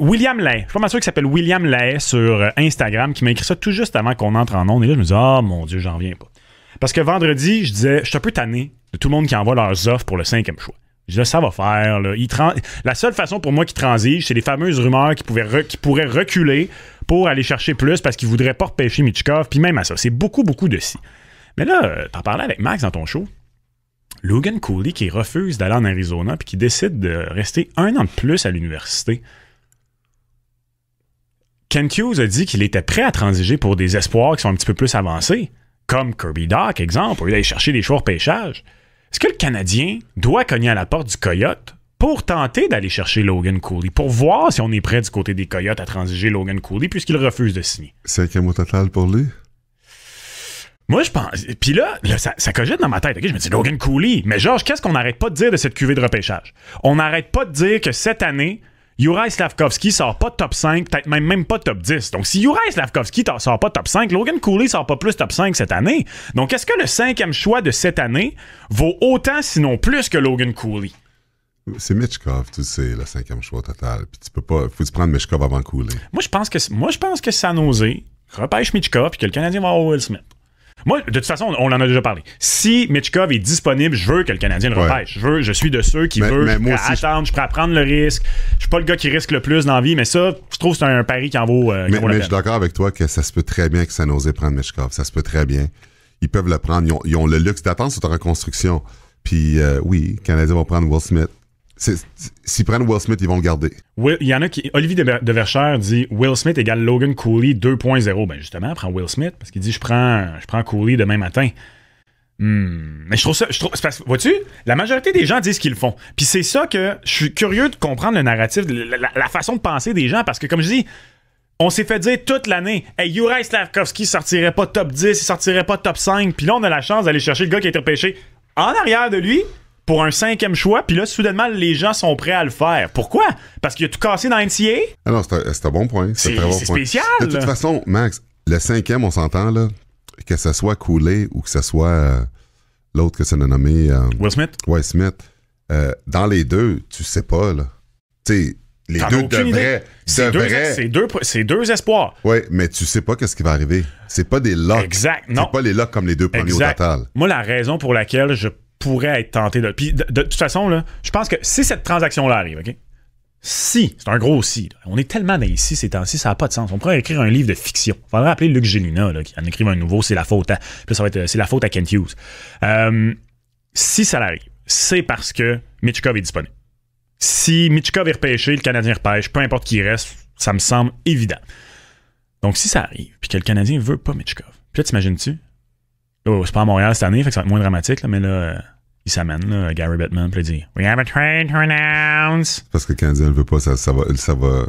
William Lay, je suis pas mal qu'il s'appelle William Lay sur euh, Instagram, qui m'a écrit ça tout juste avant qu'on entre en ondes. Et là, je me dis, ah mon Dieu, j'en viens pas. Parce que vendredi, je disais, je suis un peu tanné de tout le monde qui envoie leurs offres pour le cinquième choix. Je dis, ça va faire. La seule façon pour moi qui transige, c'est les fameuses rumeurs qui, pouvaient qui pourraient reculer pour aller chercher plus parce qu'ils voudraient pas repêcher Michkov, puis même à ça. C'est beaucoup, beaucoup de si. Mais là, euh, t'en parlais avec Max dans ton show. Logan Cooley qui refuse d'aller en Arizona puis qui décide de rester un an de plus à l'université. Ken Hughes a dit qu'il était prêt à transiger pour des espoirs qui sont un petit peu plus avancés, comme Kirby Doc, exemple, au lieu d'aller chercher des choix pêchage. Est-ce que le Canadien doit cogner à la porte du Coyote pour tenter d'aller chercher Logan Cooley, pour voir si on est prêt du côté des Coyotes à transiger Logan Cooley, puisqu'il refuse de signer. un mot total pour lui? Moi, je pense. Puis là, ça, cogite dans ma tête. Je me dis, Logan Cooley. Mais Georges, qu'est-ce qu'on n'arrête pas de dire de cette cuvée de repêchage? On n'arrête pas de dire que cette année, Juraj Slavkovski sort pas top 5, peut-être même, même pas top 10. Donc, si Juraj Slavkovski sort pas top 5, Logan Cooley sort pas plus top 5 cette année. Donc, est-ce que le cinquième choix de cette année vaut autant, sinon plus, que Logan Cooley? C'est Mitchkov, tu sais, le cinquième choix total. Puis tu peux pas. Faut-tu prendre Mitchkov avant Cooley? Moi, je pense que, moi, je pense que ça repêche Mitchkov, puis que le Canadien va avoir Will Smith. Moi, de toute façon, on, en a déjà parlé. Si Mitchkov est disponible, je veux que le Canadien le repêche. Je veux, je suis de ceux qui veulent. je attendre, je... je à prendre le risque. Je suis pas le gars qui risque le plus dans la vie, mais ça, je trouve que c'est un, pari qui en vaut. Euh, mais, je suis d'accord avec toi que ça se peut très bien que ça Jose prendre Mitchkov. Ça se peut très bien. Ils peuvent le prendre. Ils ont, le luxe d'attendre sur reconstruction. Puis euh, oui, les Canadiens vont prendre Will Smith. S'ils prennent Will Smith, ils vont le garder. il y en a qui. Olivier de Verchère dit Will Smith égale Logan Cooley 2.0. Ben justement, prend Will Smith parce qu'il dit je prends, je prends Cooley demain matin. Hmm. Mais je trouve ça. Je trouve, vois-tu, la majorité des gens disent ce qu'ils font. Puis c'est ça que je suis curieux de comprendre le narratif, la, façon de penser des gens parce que, comme je dis, on s'est fait dire toute l'année Hey, Uri Slavkovski sortirait pas top 10, il sortirait pas top 5. Puis là, on a la chance d'aller chercher le gars qui a été repêché en arrière de lui pour un cinquième choix, puis là, soudainement, les gens sont prêts à le faire. Pourquoi? Parce qu'il a tout cassé dans NCA? Ah non, c'est un, un bon point. C'est spécial. De toute façon, Max, le cinquième, on s'entend, là, que ce soit Coulé ou que ce soit euh, l'autre que ça a nommé... Euh, Will Smith? Will Smith. Euh, dans les deux, tu sais pas, là. Tu sais, les deux devraient... C'est deux, C'est deux, espoirs. Oui, mais tu sais pas qu'est-ce qui va arriver. C'est pas des locks. Exact, non. C'est pas les locks comme les deux premiers au total. Moi, la raison pour laquelle je pourrait être tenté de. Puis de, toute façon, là, je pense que si cette transaction-là arrive, OK? Si, c'est un gros si. On est tellement dans ici ces temps-ci, ça n'a pas de sens. On pourrait écrire un livre de fiction. Il faudrait appeler Luc Gélina, qui en écrive un nouveau, c'est la faute à. Puis ça va être euh, c'est la faute à Kent Hughes. Euh, si ça arrive, c'est parce que Mitchkov est disponible. Si Mitchkov est repêché, le Canadien repêche, peu importe qui reste, ça me semble évident. Donc si ça arrive, puis que le Canadien veut pas Mitchkov, peut-être t'imagines-tu, c'est pas à Montréal cette année, fait que ça va être moins dramatique, là, mais là, euh, il s'amène, là, Gary Bettman, puis il dit We have a train to announce. Parce que Candy Canadien ne veut pas, ça, va. Ça va...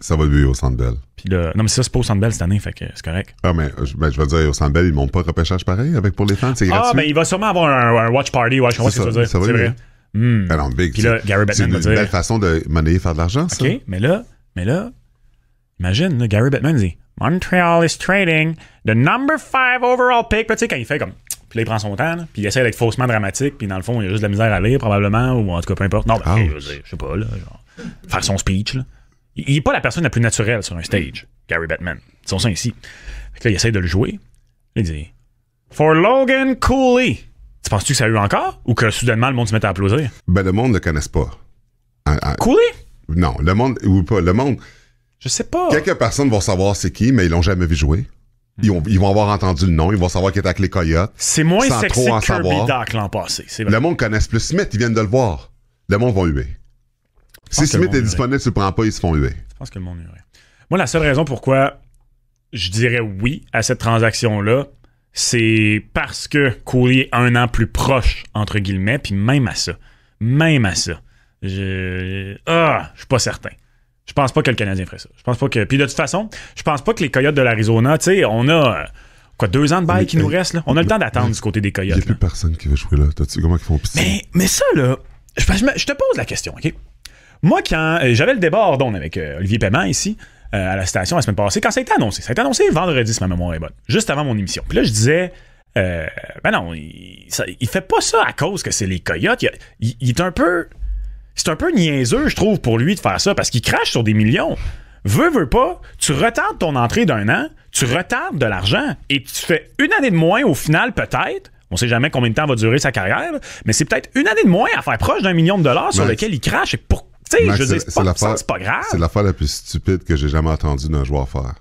Ça lui au Centre Puis non, mais ça, c'est pas au Centre cette année, fait que c'est correct. Ah, mais euh, ben, je veux dire, au Centre ils m'ont pas repêchage pareil avec pour les fans, c'est ah, gratuit. Ah, ben, mais il va sûrement avoir un, watch party, watch, que ça, ça, dire. Ça c'est vrai. Mmh. Puis là, Gary Bettman va dire. C'est une belle façon de monnayer faire de l'argent, ça. OK, mais là, mais là, Imagine, Gary Bettman dit Montreal is trading the number 5 overall pick. tu sais, quand il fait comme. Puis là, il prend son temps, puis il essaie d'être faussement dramatique, puis dans le fond, il a juste de la misère à lire, probablement, ou en tout cas, peu importe. Non, ben, je, sais, sais pas, là, genre, faire son speech. Là. Il n'est pas la personne la plus naturelle sur un stage, Gary Batman. Disons ça ici. Fait que là, il essaie de le jouer. Il dit For Logan Cooley. Tu penses-tu que ça a eu encore ou que soudainement le monde se met à applaudir? Ben, le monde ne le connaisse pas. Ah, ah. Cooley? Non, le monde, ou pas, le monde, je sais pas. Quelques personnes vont savoir c'est qui, mais ils l'ont jamais vu jouer. Hmm. Ils, vont avoir entendu le nom, ils vont savoir qu'il est avec les Coyotes. C'est moins sexy que Kirby Doc l'an passé. Le monde connaisse plus Smith, ils viennent de le voir. Le monde va huer. Si Smith est disponible, tu le prends pas, ils se font huer. Je pense que le monde huerait. Moi, la seule raison pourquoi je dirais oui à cette transaction-là, c'est parce que Cooley un an plus proche, entre guillemets, puis même à ça. Même à ça. Je. Ah, je suis pas certain. Je pense pas que le Canadien ferait ça. Je pense pas que. Puis de toute façon, je pense pas que les Coyotes de l'Arizona, tu sais, on a euh, quoi, deux ans de bail qui nous euh, reste, là. On a le temps d'attendre du côté des Coyotes. Il n'y a plus personne qui veut jouer là. T'as-tu comment ils font Mais, ça, là, je, te pose la question, OK? Moi, quand euh, j'avais le débat Ordon avec Olivier Paiement ici, à la station la semaine passée, quand ça a été annoncé, ça a été annoncé vendredi, si ma mémoire est bonne, juste avant mon émission. Puis là, je disais, ben non, il, ça, fait pas ça à cause que c'est les Coyotes. il est un peu c'est un peu niaiseux, je trouve, pour lui de faire ça parce qu'il crache sur des millions. Veux, veux pas, tu retardes ton entrée d'un an, tu retardes de l'argent et tu fais une année de moins au final, peut-être. On sait jamais combien de temps va durer sa carrière, mais c'est peut-être une année de moins à faire proche d'un million de dollars sur lequel il crache. Et pour, je dis, c'est pas, grave. C'est l'affaire la plus stupide que j'ai jamais entendu d'un joueur faire.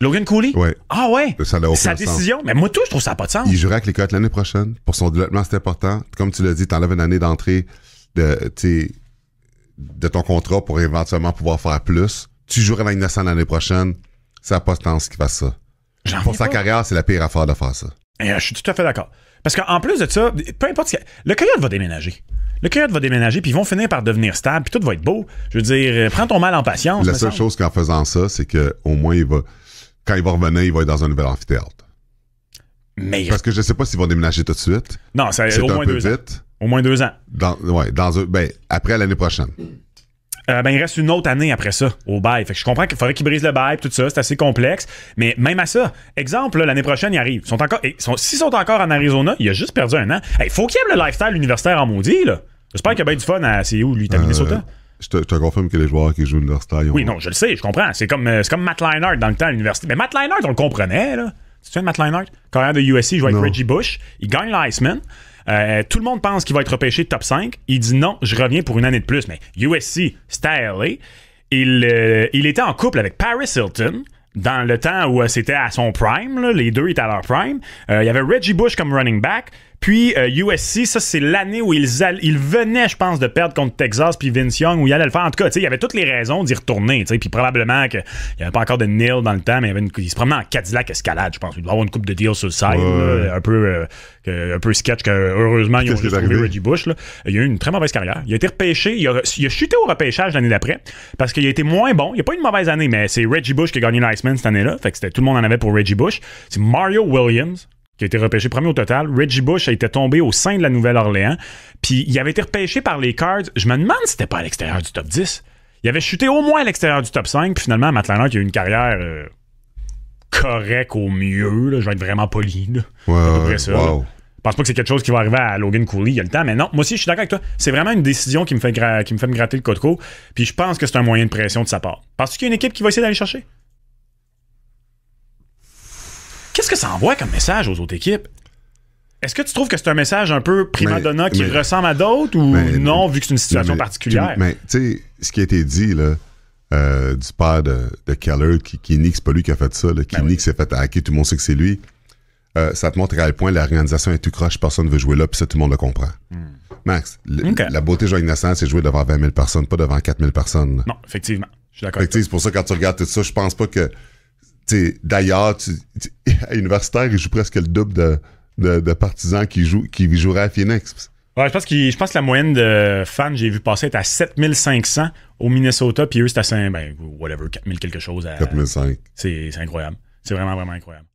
Logan Cooley? Oui. Ah ouais? Sa décision. Mais moi, tout, je trouve ça n'a pas de sens. Il jouera avec les l'année prochaine. Pour son développement, c'est important. Comme tu l'as dit, tu enlèves une année d'entrée. De, de ton contrat pour éventuellement pouvoir faire plus. Tu joueras la nationale l'année prochaine. Ça n'a pas de ce qu'il fasse ça. pour sa carrière, c'est la pire affaire de faire ça. Eh, je suis tout à fait d'accord. Parce qu'en plus de ça, peu importe ce a. Le Coyote va déménager. Le Coyote va déménager, puis ils vont finir par devenir stable, puis tout va être beau. Je veux dire, euh, prends ton mal en patience. La seule chose qu'en faisant ça, c'est qu'au moins, il va... quand il va revenir, il va être dans un nouvel amphithéâtre. Mais... Parce que je ne sais pas s'ils vont déménager tout de suite. Non, ça c'est au moins deux vite. Au moins deux ans. ouais, dans, ben, après l'année prochaine. Euh, ben, il reste une autre année après ça au bail. Fait que je comprends qu'il faudrait qu'il brise le bail, tout ça, c'est assez complexe. Mais même à ça, exemple, l'année prochaine, ils arrivent. sont encore, s'ils sont encore en Arizona, il a juste perdu un an. Il faut qu'il aime le lifestyle universitaire en maudit, là. J'espère qu'il y a du fun à c'est où, lui, à euh, Minnesota. je, te, confirme que les joueurs qui jouent universitaire, Oui, non, je le sais, je comprends. C'est comme, euh, comme Matt Leinart dans le temps à l'université. Mais Matt Leinart, on le comprenait, là. Tu te souviens de Matt Leinart? Carrière de USC, il joue avec Reggie Bush. Il gagne l'Iceman. Euh, tout le monde pense qu'il va être repêché top 5. Il dit non, je reviens pour une année de plus. Mais USC, style, euh, Il, était en couple avec Paris Hilton dans le temps où c'était à son prime. Les deux étaient à leur prime. Euh, il y avait Reggie Bush comme running back. Puis USC, euh, ça c'est l'année où ils, venaient, je pense, de perdre contre Texas, puis Vince Young, où il allait le faire. En tout cas, il y avait toutes les raisons d'y retourner. Puis probablement qu'il n'y avait pas encore de nil dans le temps, mais il, se promenait en Cadillac escalade, je pense. Il doit avoir une coupe de deal sur le side, euh, un, peu, sketch que heureusement ils ont trouvé Reggie Bush. Il a eu une très mauvaise carrière. Il a été repêché, il a, chuté au repêchage l'année d'après, parce qu'il a été moins bon. Il n'y a pas une mauvaise année, mais c'est Reggie Bush qui a gagné l'Iceman cette année-là. Fait que tout le monde en avait pour Reggie Bush. C'est Mario Williams qui a été repêché premier au total. Reggie Bush a été tombé au sein de la Nouvelle-Orléans. Puis il avait été repêché par les Cards. Je me demande si c'était pas à l'extérieur du top 10. Il avait chuté au moins à l'extérieur du top 5. Puis finalement, Matt qui qui a eu une carrière euh, correcte au mieux. Là. Je vais être vraiment poli. Là. ça, Je pense pas que c'est quelque chose qui va arriver à Logan Cooley. Il y a le temps. Mais non, moi aussi, je suis d'accord avec toi. C'est vraiment une décision qui me, fait qui me fait me gratter le coco. Puis je pense que c'est un moyen de pression de sa part. Parce qu'il y a une équipe qui va essayer d'aller chercher? Qu'est-ce que ça envoie comme message aux autres équipes? Est-ce que tu trouves que c'est un message un peu prima donna qui ressemble à d'autres ou non, vu que c'est une situation particulière? Tu, mais tu sais, ce qui a été dit, là, euh, du père de, Keller, qui, qui c'est pas lui qui a fait ça, qui ben s'est fait hacker, tout le monde sait que c'est lui. Euh, ça te montre à quel point l'organisation est tout croche, personne veut jouer là, puis ça, tout le monde le comprend. Hmm. Max, la beauté de Jean c'est jouer devant 20 000 personnes, pas devant 4 000 personnes. Non, effectivement. Je suis d'accord. c'est pour ça, quand tu regardes tout ça, je pense pas que d'ailleurs, à universitaire, il joue presque le double de, de, partisans qui, jouent, qui joueraient à Phoenix. Ouais, je pense, je pense que la moyenne de fans, j'ai vu passer, est à 7500 au Minnesota, puis eux, c'est à ben, whatever, 4000 quelque chose. À... 4500. C'est incroyable. C'est vraiment, vraiment incroyable.